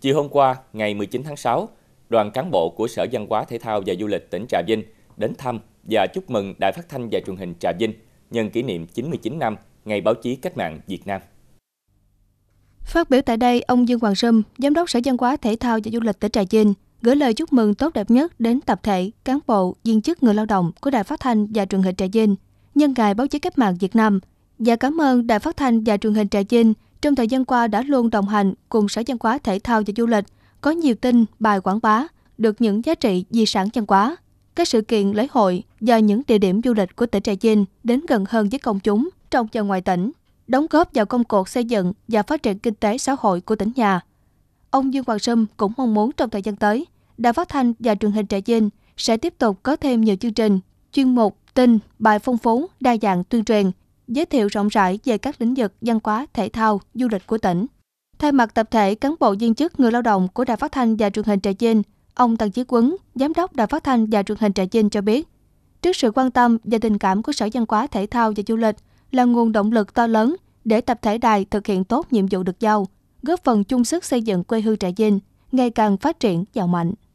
Chiều hôm qua, ngày 19 tháng 6, đoàn cán bộ của Sở Văn hóa Thể thao và Du lịch tỉnh Trà Vinh đến thăm và chúc mừng Đài Phát thanh và Truyền hình Trà Vinh nhân kỷ niệm 99 năm Ngày báo chí cách mạng Việt Nam. Phát biểu tại đây, ông Dương Hoàng Sâm, Giám đốc Sở Văn hóa Thể thao và Du lịch tỉnh Trà Vinh, gửi lời chúc mừng tốt đẹp nhất đến tập thể, cán bộ, viên chức người lao động của Đài Phát thanh và Truyền hình Trà Vinh nhân ngày báo chí cách mạng Việt Nam và cảm ơn Đài Phát thanh và Truyền hình Trà Vinh trong thời gian qua đã luôn đồng hành cùng Sở Văn hóa Thể thao và Du lịch, có nhiều tin, bài quảng bá được những giá trị di sản văn hóa. Các sự kiện lễ hội và những địa điểm du lịch của tỉnh Trà Vinh đến gần hơn với công chúng trong và ngoài tỉnh, đóng góp vào công cuộc xây dựng và phát triển kinh tế xã hội của tỉnh nhà. Ông Dương Hoàng Sâm cũng mong muốn trong thời gian tới, Đài Phát Thanh và truyền hình Trà Vinh sẽ tiếp tục có thêm nhiều chương trình, chuyên mục, tin, bài phong phú, đa dạng tuyên truyền giới thiệu rộng rãi về các lĩnh vực văn hóa, thể thao, du lịch của tỉnh. Thay mặt tập thể cán bộ viên chức người lao động của Đài Phát thanh và Truyền hình Trà Vinh, ông Tần Chí Quấn, giám đốc Đài Phát thanh và Truyền hình Trà Vinh cho biết, trước sự quan tâm và tình cảm của Sở Văn hóa, Thể thao và Du lịch là nguồn động lực to lớn để tập thể đài thực hiện tốt nhiệm vụ được giao, góp phần chung sức xây dựng quê hương Trà Vinh ngày càng phát triển giàu mạnh.